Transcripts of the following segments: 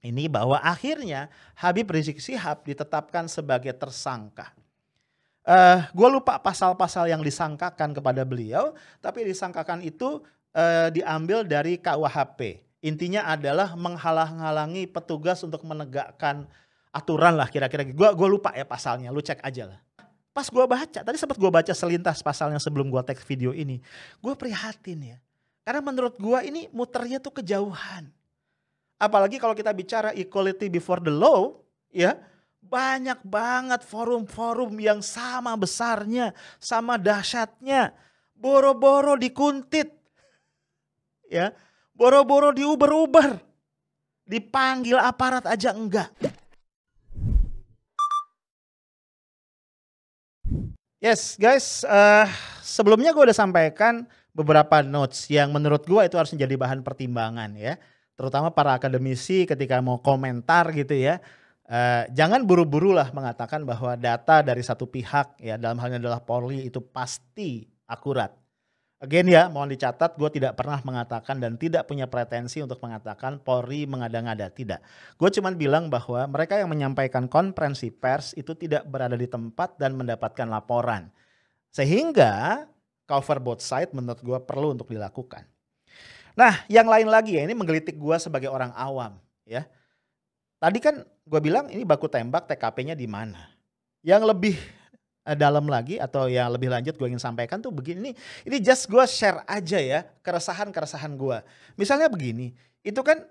ini bahwa akhirnya Habib Rizik Sihab ditetapkan sebagai tersangka. Uh, eh, Gue lupa pasal-pasal yang disangkakan kepada beliau, tapi disangkakan itu uh, diambil dari KUHP. Intinya adalah menghalang-halangi petugas untuk menegakkan aturan lah kira-kira. Gitu. Gue gua lupa ya pasalnya, lu cek aja lah. Pas gue baca, tadi sempat gue baca selintas pasalnya sebelum gue teks video ini. Gue prihatin ya. Karena menurut gue ini muternya tuh kejauhan Apalagi kalau kita bicara equality before the law, ya banyak banget forum-forum yang sama besarnya, sama dahsyatnya. Boro-boro dikuntit. Ya, boro-boro diuber-uber. Dipanggil aparat aja enggak. Yes, guys, uh, sebelumnya gue udah sampaikan beberapa notes yang menurut gue itu harus menjadi bahan pertimbangan ya terutama para akademisi ketika mau komentar gitu ya. eh, jangan buru-buru lah mengatakan bahwa data dari satu pihak ya dalam halnya adalah Polri itu pasti akurat. Again ya, mohon dicatat gue tidak pernah mengatakan dan tidak punya pretensi untuk mengatakan Polri mengada-ngada, tidak. Gue cuman bilang bahwa mereka yang menyampaikan konferensi pers itu tidak berada di tempat dan mendapatkan laporan. Sehingga cover both side menurut gue perlu untuk dilakukan. Nah, yang lain lagi ya, ini menggelitik gue sebagai orang awam ya. Tadi kan gue bilang ini baku tembak TKP-nya di mana. Yang lebih eh, dalam lagi atau yang lebih lanjut gue ingin sampaikan tuh begini. Ini just gue share aja ya keresahan-keresahan gue. Misalnya begini, itu kan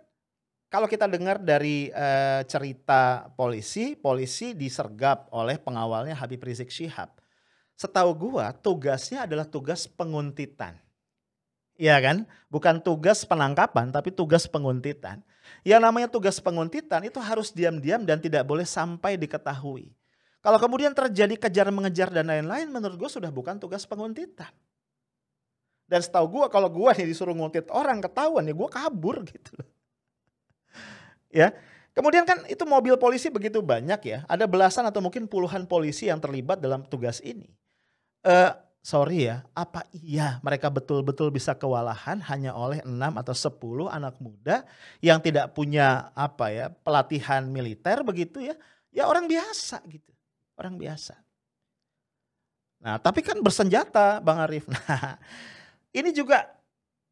kalau kita dengar dari eh, cerita polisi, polisi disergap oleh pengawalnya Habib Rizik Syihab. Setahu gue tugasnya adalah tugas penguntitan Iya kan? Bukan tugas penangkapan tapi tugas penguntitan. Yang namanya tugas penguntitan itu harus diam-diam dan tidak boleh sampai diketahui. Kalau kemudian terjadi kejar-mengejar dan lain-lain menurut gue sudah bukan tugas penguntitan. Dan setahu gue kalau gue nih disuruh nguntit orang ketahuan ya gue kabur gitu loh. ya. Kemudian kan itu mobil polisi begitu banyak ya. Ada belasan atau mungkin puluhan polisi yang terlibat dalam tugas ini. Uh, sorry ya, apa iya mereka betul-betul bisa kewalahan hanya oleh enam atau sepuluh anak muda yang tidak punya apa ya, pelatihan militer begitu ya. Ya orang biasa gitu. Orang biasa. Nah, tapi kan bersenjata Bang Arif. Nah, ini juga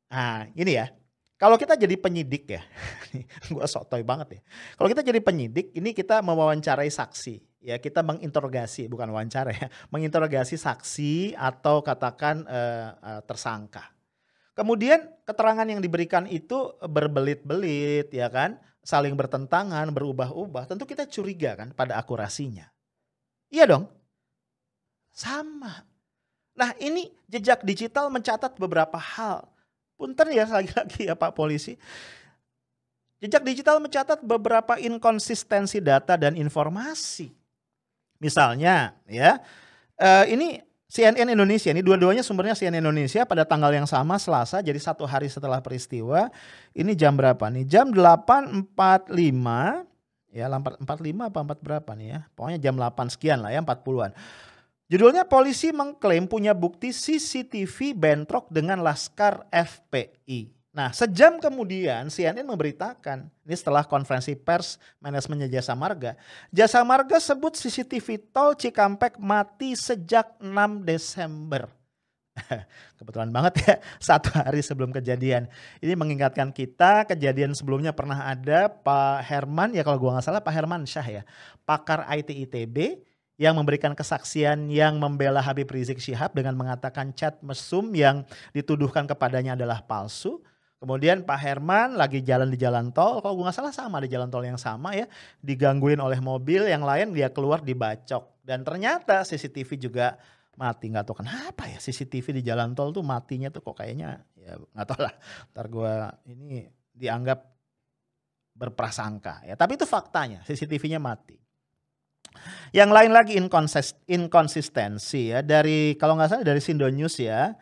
nah, ini ya. Kalau kita jadi penyidik ya, gue sotoy banget ya. Kalau kita jadi penyidik, ini kita mewawancarai saksi ya kita menginterogasi bukan wawancara ya menginterogasi saksi atau katakan eh, eh, tersangka kemudian keterangan yang diberikan itu berbelit-belit ya kan saling bertentangan berubah-ubah tentu kita curiga kan pada akurasinya iya dong sama nah ini jejak digital mencatat beberapa hal punten ya lagi-lagi ya Pak Polisi Jejak digital mencatat beberapa inkonsistensi data dan informasi. Misalnya ya, uh, ini CNN Indonesia ini dua-duanya sumbernya CNN Indonesia pada tanggal yang sama Selasa jadi satu hari setelah peristiwa ini jam berapa nih jam 8.45 ya 8.45 apa 4 berapa nih ya pokoknya jam 8 sekian lah ya 40-an judulnya polisi mengklaim punya bukti CCTV bentrok dengan Laskar FPI Nah, sejam kemudian CNN memberitakan, ini setelah konferensi pers manajemennya Jasa Marga, Jasa Marga sebut CCTV tol Cikampek mati sejak 6 Desember. Kebetulan banget ya, satu hari sebelum kejadian. Ini mengingatkan kita, kejadian sebelumnya pernah ada Pak Herman, ya kalau gua nggak salah Pak Herman Syah ya, pakar IT ITB, yang memberikan kesaksian yang membela Habib Rizik Syihab dengan mengatakan chat mesum yang dituduhkan kepadanya adalah palsu Kemudian Pak Herman lagi jalan di jalan tol, kalau gue gak salah sama di jalan tol yang sama ya, digangguin oleh mobil yang lain dia keluar dibacok. Dan ternyata CCTV juga mati gak tau kenapa ya CCTV di jalan tol tuh matinya tuh kok kayaknya ya gak tau lah ntar gue ini dianggap berprasangka ya tapi itu faktanya CCTV-nya mati yang lain lagi inkonsistensi ya dari kalau gak salah dari Sindo News ya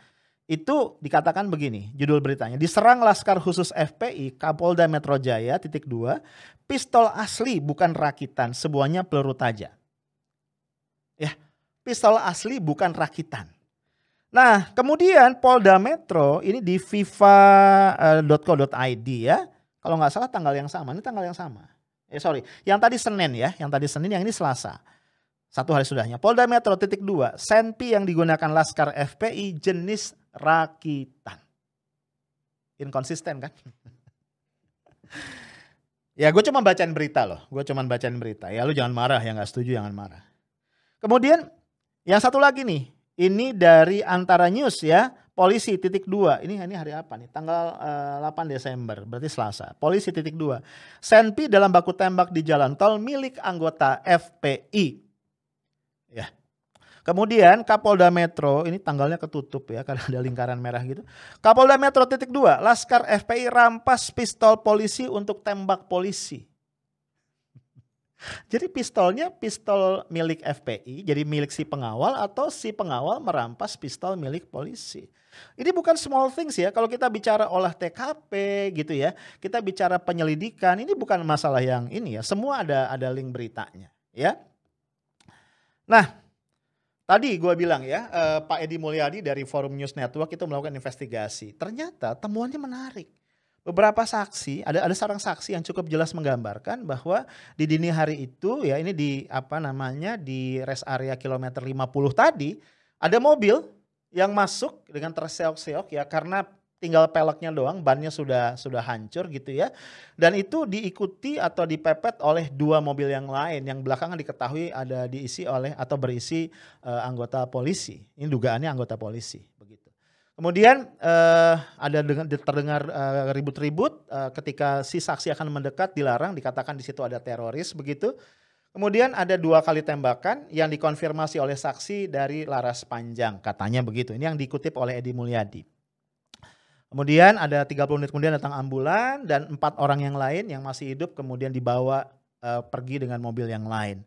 itu dikatakan begini judul beritanya diserang laskar khusus FPI Kapolda Metro Jaya titik dua pistol asli bukan rakitan sebuahnya peluru tajam ya pistol asli bukan rakitan nah kemudian Polda Metro ini di fifa.co.id eh, ya kalau nggak salah tanggal yang sama ini tanggal yang sama eh sorry yang tadi Senin ya yang tadi Senin yang ini Selasa satu hari sudahnya Polda Metro titik dua senpi yang digunakan laskar FPI jenis rakitan. Inkonsisten kan? ya gue cuma bacain berita loh. Gue cuma bacain berita. Ya lu jangan marah yang gak setuju jangan marah. Kemudian yang satu lagi nih. Ini dari antara news ya. Polisi titik dua. Ini ini hari apa nih? Tanggal uh, eh, 8 Desember, berarti Selasa. Polisi titik dua. Senpi dalam baku tembak di jalan tol milik anggota FPI. Kemudian Kapolda Metro ini tanggalnya ketutup ya karena ada lingkaran merah gitu. Kapolda Metro titik dua, Laskar FPI rampas pistol polisi untuk tembak polisi. Jadi pistolnya pistol milik FPI, jadi milik si pengawal atau si pengawal merampas pistol milik polisi. Ini bukan small things ya. Kalau kita bicara olah TKP gitu ya, kita bicara penyelidikan, ini bukan masalah yang ini ya. Semua ada ada link beritanya, ya. Nah, Tadi gue bilang ya, eh, Pak Edi Mulyadi dari Forum News Network itu melakukan investigasi. Ternyata temuannya menarik. Beberapa saksi, ada ada seorang saksi yang cukup jelas menggambarkan bahwa di dini hari itu ya ini di apa namanya di rest area kilometer 50 tadi ada mobil yang masuk dengan terseok-seok ya karena tinggal peleknya doang, bannya sudah sudah hancur gitu ya. Dan itu diikuti atau dipepet oleh dua mobil yang lain yang belakangan diketahui ada diisi oleh atau berisi uh, anggota polisi. Ini dugaannya anggota polisi begitu. Kemudian uh, ada dengan, terdengar ribut eh, ribut-ribut uh, ketika si saksi akan mendekat dilarang dikatakan di situ ada teroris begitu. Kemudian ada dua kali tembakan yang dikonfirmasi oleh saksi dari Laras Panjang katanya begitu. Ini yang dikutip oleh Edi Mulyadi. Kemudian ada 30 menit kemudian datang ambulan dan empat orang yang lain yang masih hidup kemudian dibawa uh, pergi dengan mobil yang lain.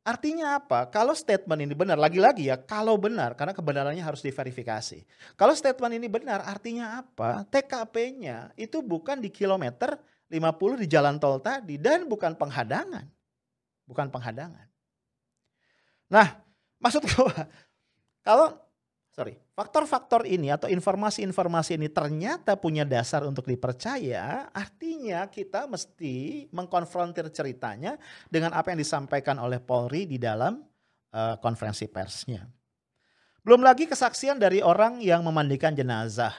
Artinya apa? Kalau statement ini benar, lagi-lagi ya, kalau benar, karena kebenarannya harus diverifikasi. Kalau statement ini benar, artinya apa? TKP-nya itu bukan di kilometer 50 di jalan tol tadi dan bukan penghadangan. Bukan penghadangan. Nah, maksud gue, kalau, sorry, Faktor-faktor ini atau informasi-informasi ini ternyata punya dasar untuk dipercaya, artinya kita mesti mengkonfrontir ceritanya dengan apa yang disampaikan oleh Polri di dalam uh, konferensi persnya. Belum lagi kesaksian dari orang yang memandikan jenazah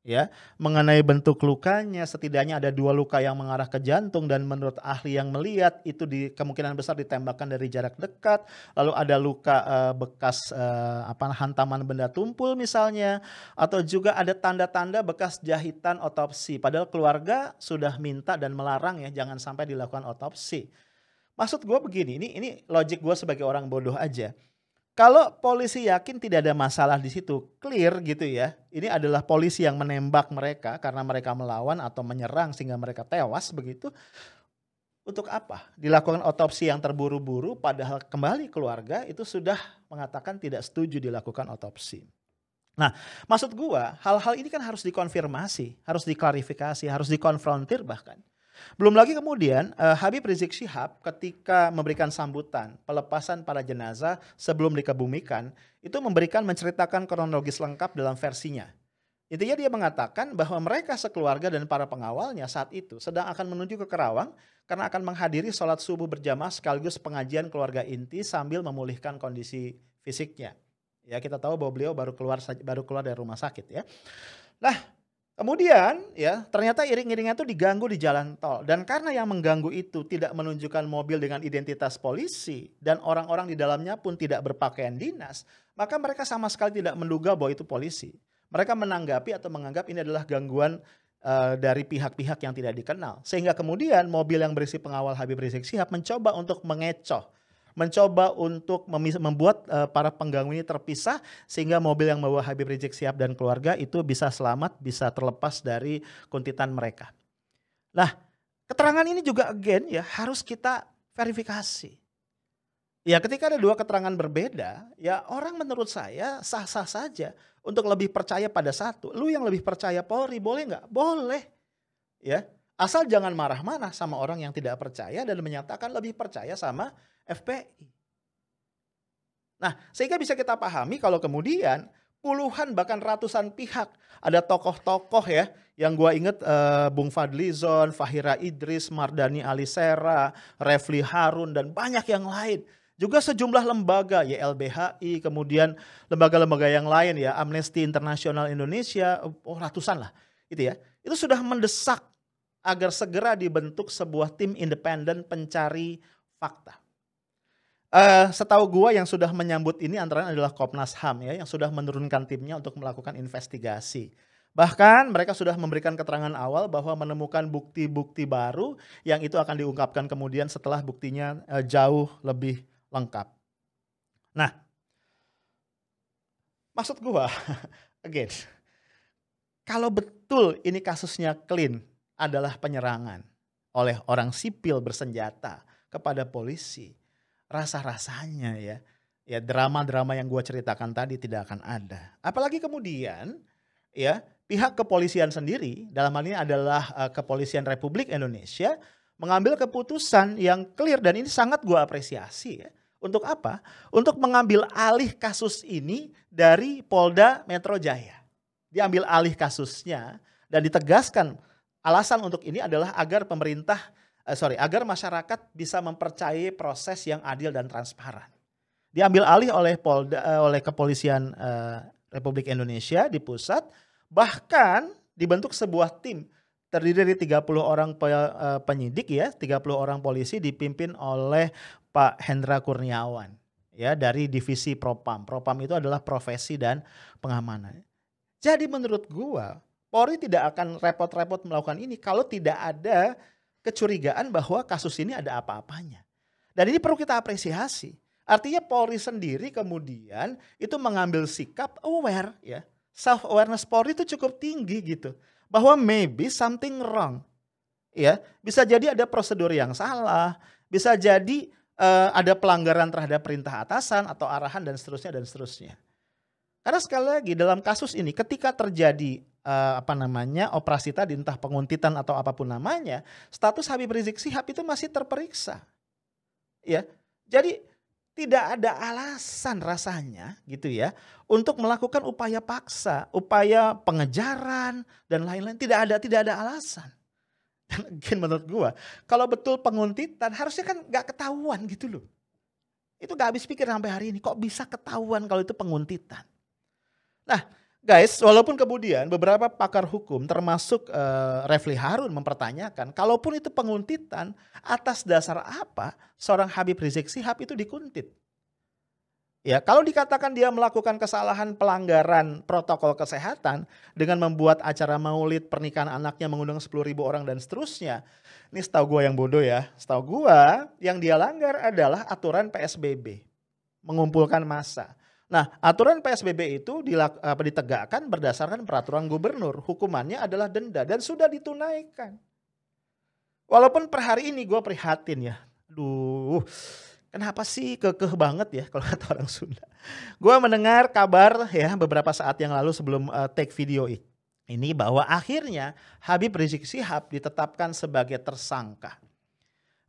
ya mengenai bentuk lukanya setidaknya ada dua luka yang mengarah ke jantung dan menurut ahli yang melihat itu di kemungkinan besar ditembakkan dari jarak dekat lalu ada luka uh, bekas eh, apa hantaman benda tumpul misalnya atau juga ada tanda-tanda bekas jahitan otopsi padahal keluarga sudah minta dan melarang ya jangan sampai dilakukan otopsi maksud gue begini ini ini logik gue sebagai orang bodoh aja kalau polisi yakin tidak ada masalah di situ, clear gitu ya. Ini adalah polisi yang menembak mereka karena mereka melawan atau menyerang sehingga mereka tewas begitu. Untuk apa? Dilakukan otopsi yang terburu-buru padahal kembali keluarga itu sudah mengatakan tidak setuju dilakukan otopsi. Nah, maksud gua hal-hal ini kan harus dikonfirmasi, harus diklarifikasi, harus dikonfrontir bahkan. Belum lagi kemudian uh, Habib Rizik Syihab ketika memberikan sambutan pelepasan para jenazah sebelum dikebumikan itu memberikan menceritakan kronologis lengkap dalam versinya. Intinya dia mengatakan bahwa mereka sekeluarga dan para pengawalnya saat itu sedang akan menuju ke Kerawang karena akan menghadiri sholat subuh berjamaah sekaligus pengajian keluarga inti sambil memulihkan kondisi fisiknya. Ya kita tahu bahwa beliau baru keluar baru keluar dari rumah sakit ya. Nah Kemudian ya ternyata iring-iringan itu diganggu di jalan tol dan karena yang mengganggu itu tidak menunjukkan mobil dengan identitas polisi dan orang-orang di dalamnya pun tidak berpakaian dinas, maka mereka sama sekali tidak menduga bahwa itu polisi. Mereka menanggapi atau menganggap ini adalah gangguan uh, dari pihak-pihak yang tidak dikenal. Sehingga kemudian mobil yang berisi pengawal Habib Rizik Sihab mencoba untuk mengecoh mencoba untuk membuat uh, para pengganggu ini terpisah sehingga mobil yang membawa Habib Rizik Siap dan keluarga itu bisa selamat, bisa terlepas dari kuntitan mereka. Nah, keterangan ini juga again ya harus kita verifikasi. Ya ketika ada dua keterangan berbeda, ya orang menurut saya sah-sah saja untuk lebih percaya pada satu. Lu yang lebih percaya Polri boleh nggak? Boleh. Ya, asal jangan marah-marah sama orang yang tidak percaya dan menyatakan lebih percaya sama FPI. Nah, sehingga bisa kita pahami kalau kemudian puluhan bahkan ratusan pihak ada tokoh-tokoh ya yang gue inget uh, eh, Bung Fadli Zon, Fahira Idris, Mardani Alisera, Refli Harun dan banyak yang lain. Juga sejumlah lembaga YLBHI, ya kemudian lembaga-lembaga yang lain ya, Amnesty Internasional Indonesia, oh ratusan lah itu ya. Itu sudah mendesak agar segera dibentuk sebuah tim independen pencari fakta. Uh, setahu gua yang sudah menyambut ini antara adalah Komnas HAM ya yang sudah menurunkan timnya untuk melakukan investigasi. Bahkan mereka sudah memberikan keterangan awal bahwa menemukan bukti-bukti baru yang itu akan diungkapkan kemudian setelah buktinya uh, jauh lebih lengkap. Nah, maksud gua again kalau betul ini kasusnya clean adalah penyerangan oleh orang sipil bersenjata kepada polisi, rasa-rasanya ya ya drama-drama yang gue ceritakan tadi tidak akan ada. Apalagi kemudian ya pihak kepolisian sendiri dalam hal ini adalah uh, kepolisian Republik Indonesia mengambil keputusan yang clear dan ini sangat gue apresiasi ya. Untuk apa? Untuk mengambil alih kasus ini dari Polda Metro Jaya. Diambil alih kasusnya dan ditegaskan alasan untuk ini adalah agar pemerintah uh, sorry, agar masyarakat bisa mempercayai proses yang adil dan transparan. Diambil alih oleh Polda, uh, oleh kepolisian uh, Republik Indonesia di pusat, bahkan dibentuk sebuah tim terdiri dari 30 orang penyidik ya, 30 orang polisi dipimpin oleh Pak Hendra Kurniawan ya dari divisi Propam. Propam itu adalah profesi dan pengamanan. Jadi menurut gua Polri tidak akan repot-repot melakukan ini kalau tidak ada kecurigaan bahwa kasus ini ada apa-apanya. Dan ini perlu kita apresiasi. Artinya Polri sendiri kemudian itu mengambil sikap aware ya. Self awareness Polri itu cukup tinggi gitu. Bahwa maybe something wrong. Ya, bisa jadi ada prosedur yang salah, bisa jadi uh, ada pelanggaran terhadap perintah atasan atau arahan dan seterusnya dan seterusnya. Karena sekali lagi dalam kasus ini ketika terjadi uh, apa namanya operasi tadi entah penguntitan atau apapun namanya, status Habib Rizik Sihab itu masih terperiksa. Ya. Jadi tidak ada alasan rasanya gitu ya untuk melakukan upaya paksa, upaya pengejaran dan lain-lain tidak ada tidak ada alasan. Dan again menurut gua kalau betul penguntitan harusnya kan nggak ketahuan gitu loh. Itu gak habis pikir sampai hari ini kok bisa ketahuan kalau itu penguntitan. Nah, guys, walaupun kemudian beberapa pakar hukum termasuk uh, Refli Harun mempertanyakan, kalaupun itu penguntitan, atas dasar apa seorang Habib Rizik Sihab itu dikuntit? Ya, kalau dikatakan dia melakukan kesalahan pelanggaran protokol kesehatan dengan membuat acara maulid pernikahan anaknya mengundang 10.000 orang dan seterusnya. Ini setahu gue yang bodoh ya. Setahu gue yang dia langgar adalah aturan PSBB. Mengumpulkan massa. Nah, aturan PSBB itu dilak, apa, ditegakkan berdasarkan peraturan gubernur. Hukumannya adalah denda dan sudah ditunaikan. Walaupun per hari ini gue prihatin ya. Duh, kenapa sih kekeh banget ya kalau kata orang Sunda. Gue mendengar kabar ya beberapa saat yang lalu sebelum uh, take video ini bahwa akhirnya Habib Rizik Sihab ditetapkan sebagai tersangka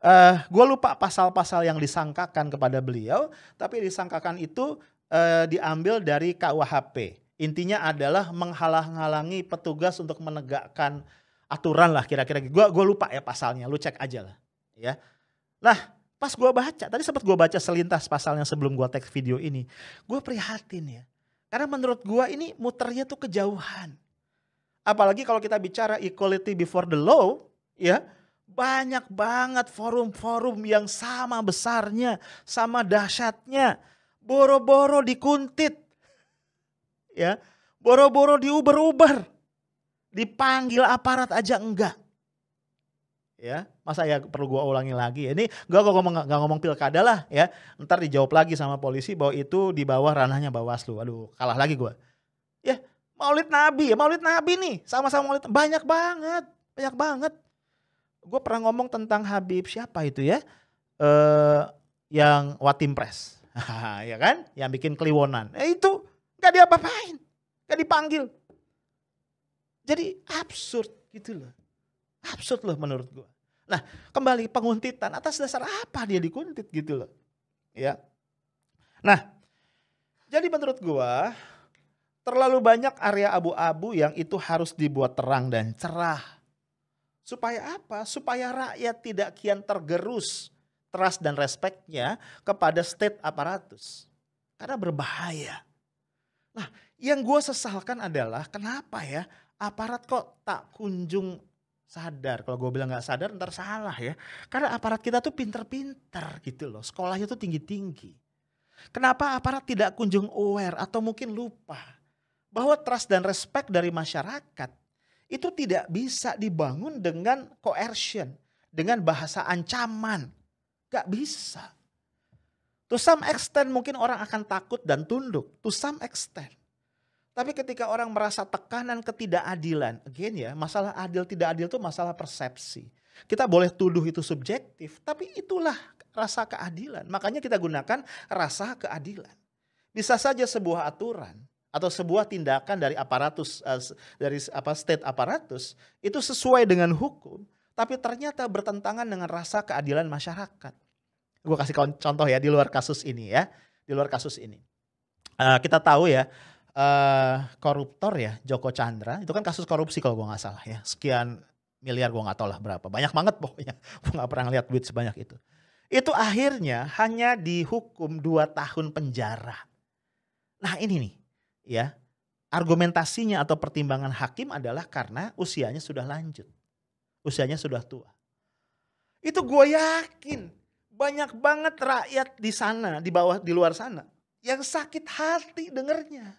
uh, eh, gue lupa pasal-pasal yang disangkakan kepada beliau, tapi disangkakan itu eh, diambil dari KUHP. Intinya adalah menghalang-halangi petugas untuk menegakkan aturan lah kira-kira. Gitu. gue gua lupa ya pasalnya, lu cek aja lah ya. Nah, pas gue baca, tadi sempat gue baca selintas pasalnya sebelum gue teks video ini. gue prihatin ya. Karena menurut gue ini muternya tuh kejauhan. Apalagi kalau kita bicara equality before the law, ya banyak banget forum-forum yang sama besarnya, sama dahsyatnya, boro-boro dikuntit. Ya, boro-boro diuber-uber. Dipanggil aparat aja enggak. Ya, masa ya perlu gua ulangi lagi. Ya. Ini gua kok ngomong gak ngomong pilkada lah ya. Ntar dijawab lagi sama polisi bahwa itu di bawah ranahnya Bawaslu. Aduh, kalah lagi gua. Ya, Maulid Nabi ya, Maulid Nabi nih. Sama-sama Maulid banyak banget, banyak banget. gua pernah ngomong tentang Habib siapa itu ya? Eh yang Watim Press ya kan? Yang bikin kliwonan. Eh, itu gak diapa-apain, gak dipanggil. Jadi absurd gitu loh. Absurd loh menurut gue Nah, kembali penguntitan atas dasar apa dia dikuntit gitu loh. Ya. Nah, jadi menurut gue terlalu banyak area abu-abu yang itu harus dibuat terang dan cerah. Supaya apa? Supaya rakyat tidak kian tergerus trust dan respectnya kepada state aparatus. Karena berbahaya. Nah, yang gue sesalkan adalah kenapa ya aparat kok tak kunjung sadar. Kalau gue bilang nggak sadar ntar salah ya. Karena aparat kita tuh pinter-pinter gitu loh. Sekolahnya tuh tinggi-tinggi. Kenapa aparat tidak kunjung aware atau mungkin lupa bahwa trust dan respect dari masyarakat itu tidak bisa dibangun dengan coercion, dengan bahasa ancaman, Gak bisa. To some extent mungkin orang akan takut dan tunduk. To some extent. Tapi ketika orang merasa tekanan ketidakadilan, again ya, masalah adil tidak adil itu masalah persepsi. Kita boleh tuduh itu subjektif, tapi itulah rasa keadilan. Makanya kita gunakan rasa keadilan. Bisa saja sebuah aturan atau sebuah tindakan dari aparatus eh, dari apa state aparatus itu sesuai dengan hukum, tapi ternyata bertentangan dengan rasa keadilan masyarakat. Gue kasih contoh ya di luar kasus ini ya, di luar kasus ini. Uh, kita tahu ya uh, koruptor ya Joko Chandra itu kan kasus korupsi kalau gue nggak salah ya sekian miliar gue nggak tahu lah berapa banyak banget pokoknya gue nggak pernah lihat duit sebanyak itu itu akhirnya hanya dihukum dua tahun penjara nah ini nih ya argumentasinya atau pertimbangan hakim adalah karena usianya sudah lanjut usianya sudah tua. Itu gue yakin banyak banget rakyat di sana, di bawah, di luar sana yang sakit hati dengernya.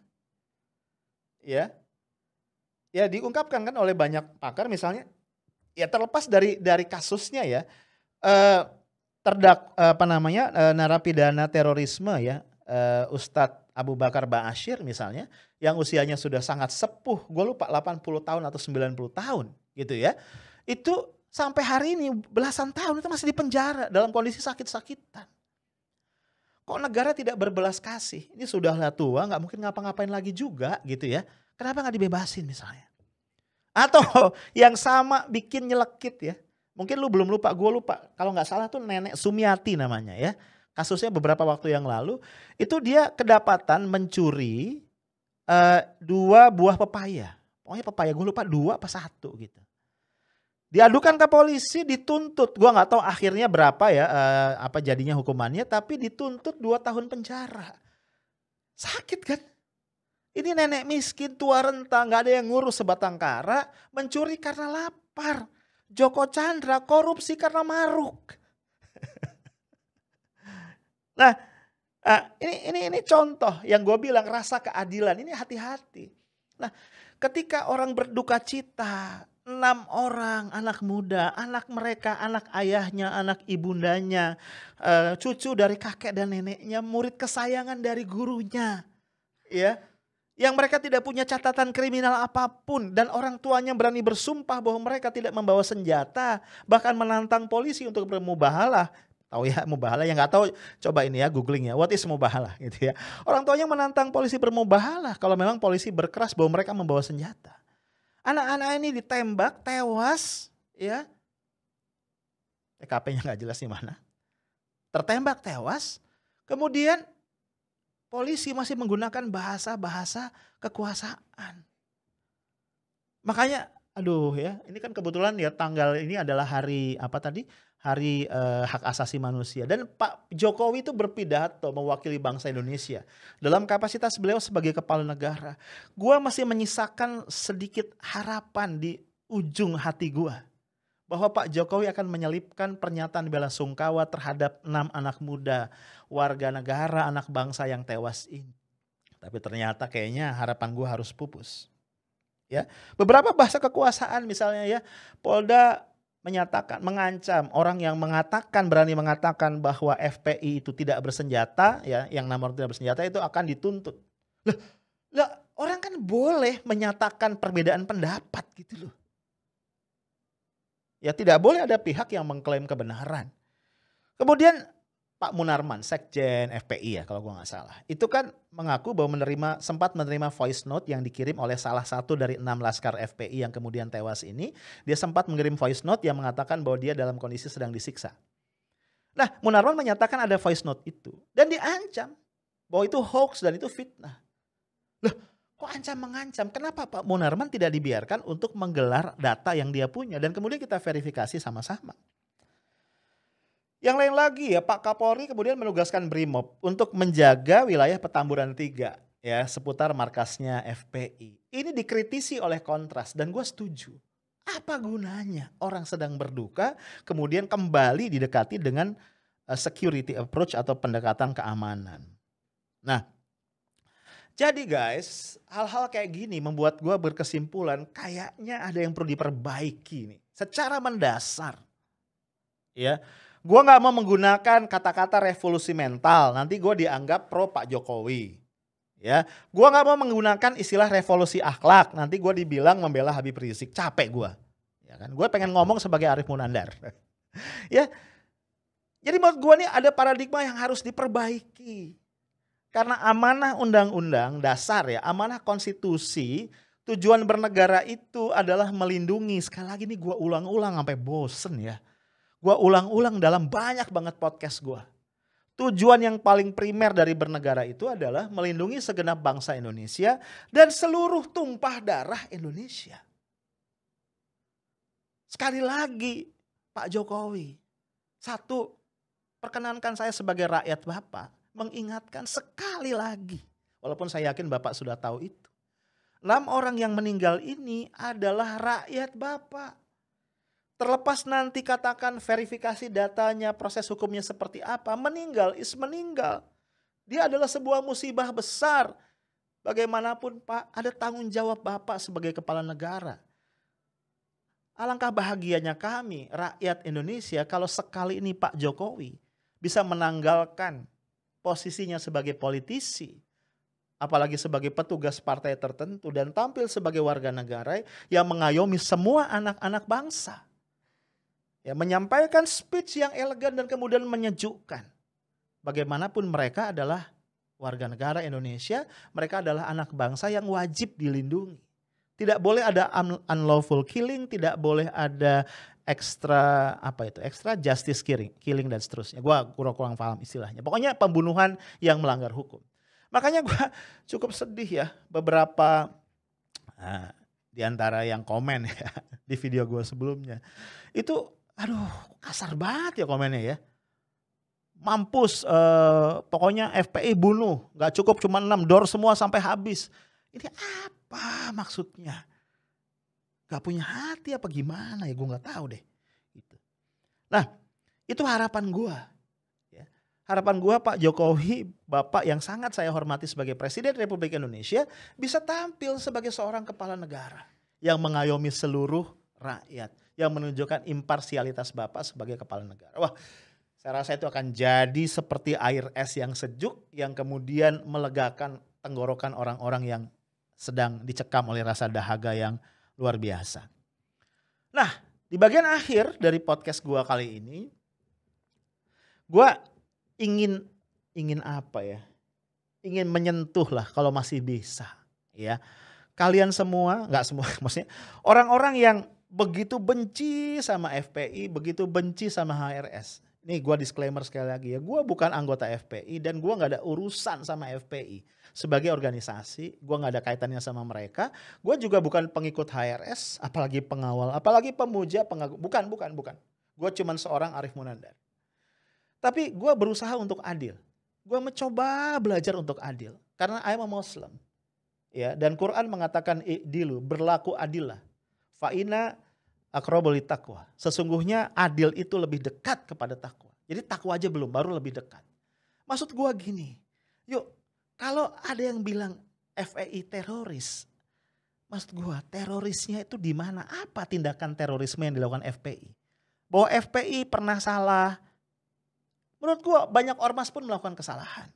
Ya. Ya diungkapkan kan oleh banyak pakar misalnya ya terlepas dari dari kasusnya ya. Eh, terdak apa namanya eh, narapidana terorisme ya eh, Ustadz Abu Bakar Ba'asyir misalnya yang usianya sudah sangat sepuh, gue lupa 80 tahun atau 90 tahun gitu ya itu sampai hari ini belasan tahun itu masih di penjara dalam kondisi sakit-sakitan. Kok negara tidak berbelas kasih? Ini sudahlah tua, nggak mungkin ngapa-ngapain lagi juga gitu ya. Kenapa nggak dibebasin misalnya? Atau yang sama bikin nyelekit ya. Mungkin lu belum lupa, gue lupa. Kalau nggak salah tuh nenek Sumiati namanya ya. Kasusnya beberapa waktu yang lalu. Itu dia kedapatan mencuri uh, dua buah pepaya. Pokoknya pepaya gue lupa dua apa satu gitu diadukan ke polisi dituntut gua nggak tahu akhirnya berapa ya uh, apa jadinya hukumannya tapi dituntut dua tahun penjara sakit kan ini nenek miskin tua renta nggak ada yang ngurus sebatang kara mencuri karena lapar Joko Chandra korupsi karena maruk nah uh, ini ini ini contoh yang gue bilang rasa keadilan ini hati-hati nah ketika orang berduka cita enam orang anak muda, anak mereka, anak ayahnya, anak ibundanya, eh, cucu dari kakek dan neneknya, murid kesayangan dari gurunya. Ya. Yang mereka tidak punya catatan kriminal apapun dan orang tuanya berani bersumpah bahwa mereka tidak membawa senjata, bahkan menantang polisi untuk bermubahalah. Tahu ya mubahalah yang nggak tahu coba ini ya googling ya. What is mubahalah gitu ya. Orang tuanya menantang polisi bermubahalah kalau memang polisi berkeras bahwa mereka membawa senjata. Anak-anak ini ditembak, tewas, ya. TKP-nya e nggak jelas di mana. Tertembak, tewas. Kemudian polisi masih menggunakan bahasa-bahasa kekuasaan. Makanya aduh ya, ini kan kebetulan ya tanggal ini adalah hari apa tadi? Hari uh, Hak Asasi Manusia. Dan Pak Jokowi itu berpidato mewakili bangsa Indonesia. Dalam kapasitas beliau sebagai kepala negara. Gua masih menyisakan sedikit harapan di ujung hati gua bahwa Pak Jokowi akan menyelipkan pernyataan bela sungkawa terhadap enam anak muda, warga negara, anak bangsa yang tewas ini. Tapi ternyata kayaknya harapan gue harus pupus. Ya, beberapa bahasa kekuasaan misalnya ya, Polda menyatakan mengancam orang yang mengatakan berani mengatakan bahwa FPI itu tidak bersenjata ya yang nomor tidak bersenjata itu akan dituntut. Loh, loh orang kan boleh menyatakan perbedaan pendapat gitu loh. Ya tidak boleh ada pihak yang mengklaim kebenaran. Kemudian Pak Munarman, Sekjen FPI ya kalau gue nggak salah. Itu kan mengaku bahwa menerima sempat menerima voice note yang dikirim oleh salah satu dari enam laskar FPI yang kemudian tewas ini. Dia sempat mengirim voice note yang mengatakan bahwa dia dalam kondisi sedang disiksa. Nah Munarman menyatakan ada voice note itu. Dan diancam bahwa itu hoax dan itu fitnah. Loh kok ancam-mengancam? Kenapa Pak Munarman tidak dibiarkan untuk menggelar data yang dia punya? Dan kemudian kita verifikasi sama-sama. Yang lain lagi ya Pak Kapolri kemudian menugaskan Brimob untuk menjaga wilayah Petamburan 3 ya seputar markasnya FPI. Ini dikritisi oleh Kontras dan gue setuju. Apa gunanya orang sedang berduka kemudian kembali didekati dengan eh, security approach atau pendekatan keamanan. Nah, jadi guys, hal-hal kayak gini membuat gue berkesimpulan kayaknya ada yang perlu diperbaiki nih secara mendasar. Ya, Gue nggak mau menggunakan kata-kata revolusi mental. Nanti gue dianggap pro Pak Jokowi. Ya, gue nggak mau menggunakan istilah revolusi akhlak. Nanti gue dibilang membela Habib Rizik. Capek gue. Ya kan? Gue pengen ngomong sebagai Arif Munandar. ya, jadi menurut gue nih ada paradigma yang harus diperbaiki. Karena amanah undang-undang dasar ya, amanah konstitusi, tujuan bernegara itu adalah melindungi. Sekali lagi nih gue ulang-ulang sampai bosen ya gue ulang-ulang dalam banyak banget podcast gue. Tujuan yang paling primer dari bernegara itu adalah melindungi segenap bangsa Indonesia dan seluruh tumpah darah Indonesia. Sekali lagi, Pak Jokowi, satu, perkenankan saya sebagai rakyat Bapak mengingatkan sekali lagi, walaupun saya yakin Bapak sudah tahu itu. Enam orang yang meninggal ini adalah rakyat Bapak. Terlepas nanti katakan verifikasi datanya, proses hukumnya seperti apa, meninggal is meninggal. Dia adalah sebuah musibah besar. Bagaimanapun Pak, ada tanggung jawab Bapak sebagai kepala negara. Alangkah bahagianya kami, rakyat Indonesia, kalau sekali ini Pak Jokowi bisa menanggalkan posisinya sebagai politisi, apalagi sebagai petugas partai tertentu, dan tampil sebagai warga negara yang mengayomi semua anak-anak bangsa ya menyampaikan speech yang elegan dan kemudian menyejukkan. Bagaimanapun mereka adalah warga negara Indonesia, mereka adalah anak bangsa yang wajib dilindungi. Tidak boleh ada unlawful killing, tidak boleh ada extra apa itu, extra justice killing, killing dan seterusnya. Gua kurang-kurang paham istilahnya. Pokoknya pembunuhan yang melanggar hukum. Makanya gue cukup sedih ya beberapa nah, di antara yang komen ya di video gue sebelumnya. Itu Aduh, kasar banget ya komennya ya. Mampus, eh, pokoknya FPI bunuh. Gak cukup cuma 6, dor semua sampai habis. Ini apa maksudnya? Gak punya hati apa gimana ya, gue gak tahu deh. Gitu. Nah, itu harapan gue. Ya, harapan gue Pak Jokowi, Bapak yang sangat saya hormati sebagai Presiden Republik Indonesia, bisa tampil sebagai seorang kepala negara yang mengayomi seluruh rakyat yang menunjukkan imparsialitas Bapak sebagai kepala negara. Wah, saya rasa itu akan jadi seperti air es yang sejuk yang kemudian melegakan tenggorokan orang-orang yang sedang dicekam oleh rasa dahaga yang luar biasa. Nah, di bagian akhir dari podcast gua kali ini gua ingin ingin apa ya? Ingin menyentuh lah kalau masih bisa, ya. Kalian semua, nggak semua, maksudnya orang-orang yang begitu benci sama FPI, begitu benci sama HRS. Nih gue disclaimer sekali lagi ya, gue bukan anggota FPI dan gue gak ada urusan sama FPI. Sebagai organisasi, gue gak ada kaitannya sama mereka. Gue juga bukan pengikut HRS, apalagi pengawal, apalagi pemuja, pengagum. Bukan, bukan, bukan. Gue cuman seorang Arif Munandar. Tapi gue berusaha untuk adil. Gue mencoba belajar untuk adil. Karena I'm a Muslim. Ya, dan Quran mengatakan dulu berlaku adillah Faina akrobolit takwa. Sesungguhnya adil itu lebih dekat kepada takwa. Jadi takwa aja belum, baru lebih dekat. Maksud gua gini, yuk kalau ada yang bilang FEI teroris, maksud gua terorisnya itu di mana? Apa tindakan terorisme yang dilakukan FPI? Bahwa FPI pernah salah. Menurut gua banyak ormas pun melakukan kesalahan.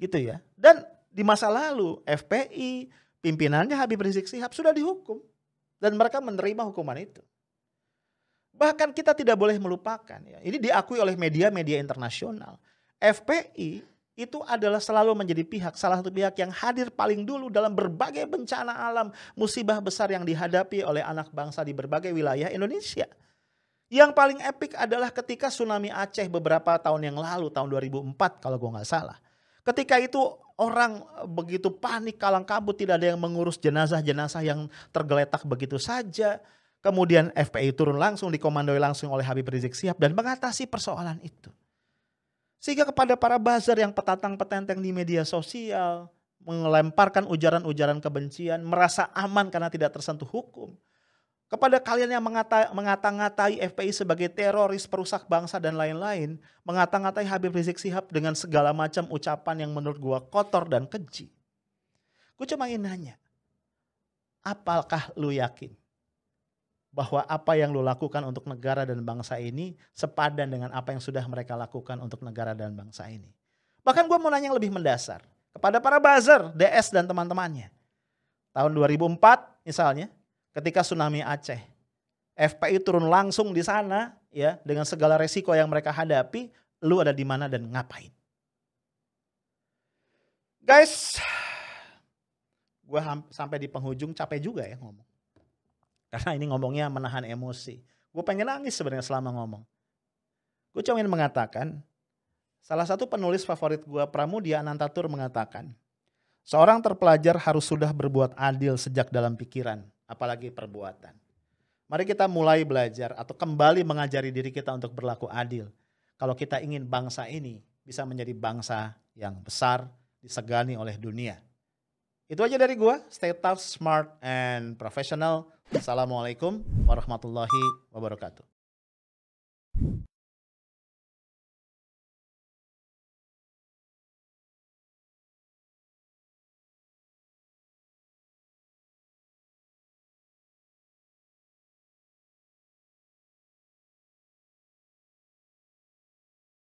Gitu ya. Dan di masa lalu FPI, pimpinannya Habib Rizik Sihab sudah dihukum dan mereka menerima hukuman itu. Bahkan kita tidak boleh melupakan ya. Ini diakui oleh media-media internasional. FPI itu adalah selalu menjadi pihak salah satu pihak yang hadir paling dulu dalam berbagai bencana alam, musibah besar yang dihadapi oleh anak bangsa di berbagai wilayah Indonesia. Yang paling epik adalah ketika tsunami Aceh beberapa tahun yang lalu, tahun 2004 kalau gue nggak salah. Ketika itu orang eh, begitu panik kalang kabut tidak ada yang mengurus jenazah-jenazah yang tergeletak begitu saja. Kemudian FPI turun langsung dikomandoi langsung oleh Habib Rizik Sihab dan mengatasi persoalan itu. Sehingga kepada para buzzer yang petatang petenteng di media sosial, melemparkan ujaran-ujaran kebencian, merasa aman karena tidak tersentuh hukum. Kepada kalian yang mengata, mengata-ngatai FPI sebagai teroris, perusak bangsa, dan lain-lain, mengata-ngatai Habib Rizik Sihab dengan segala macam ucapan yang menurut gua kotor dan keji. Gue cuma ingin nanya, apakah lu yakin bahwa apa yang lu lakukan untuk negara dan bangsa ini sepadan dengan apa yang sudah mereka lakukan untuk negara dan bangsa ini? Bahkan gue mau nanya yang lebih mendasar kepada para buzzer, DS dan teman-temannya. Tahun 2004 misalnya, ketika tsunami Aceh. FPI turun langsung di sana ya dengan segala resiko yang mereka hadapi, lu ada di mana dan ngapain? Guys, gue sampai di penghujung capek juga ya ngomong. Karena ini ngomongnya menahan emosi. Gue pengen nangis sebenarnya selama ngomong. Gue cuma ingin mengatakan, salah satu penulis favorit gue Pramudia Anantatur mengatakan, seorang terpelajar harus sudah berbuat adil sejak dalam pikiran apalagi perbuatan. Mari kita mulai belajar atau kembali mengajari diri kita untuk berlaku adil. Kalau kita ingin bangsa ini bisa menjadi bangsa yang besar, disegani oleh dunia. Itu aja dari gua. Stay tough, smart, and professional. Assalamualaikum warahmatullahi wabarakatuh.